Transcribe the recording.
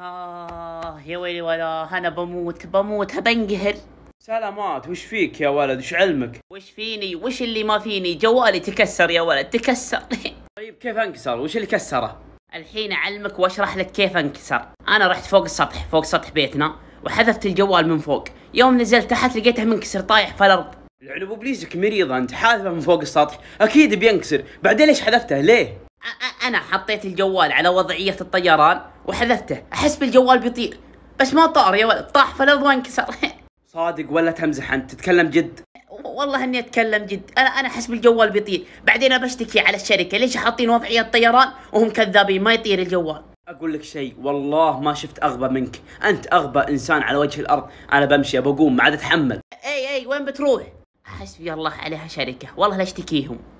آه يا ويلي ولا أنا بموت بموت بنقهر سلامات وش فيك يا ولد وش علمك وش فيني وش اللي ما فيني جوالي تكسر يا ولد تكسر طيب كيف انكسر وش اللي كسره الحين اعلمك واشرح لك كيف انكسر انا رحت فوق السطح فوق سطح بيتنا وحذفت الجوال من فوق يوم نزلت تحت لقيته منكسر طايح في الارض ابو ابليسك مريضه انت حاذفه من فوق السطح اكيد بينكسر بعدين ليش حذفته ليه أ- أ- انا حطيت الجوال على وضعيه الطيران وحذفته احس بالجوال بيطير بس ما طار يا ولد طاح في الارض وانكسر صادق ولا تمزح انت تتكلم جد والله اني اتكلم جد انا انا احس بالجوال بيطير بعدين بشتكي على الشركه ليش حاطين وضعيه طيران وهم كذابين ما يطير الجوال اقول لك شيء والله ما شفت اغبى منك انت اغبى انسان على وجه الارض انا بمشي بقوم ما عاد اتحمل اي اي وين بتروح حسبي الله عليها شركه والله لا اشتكيهم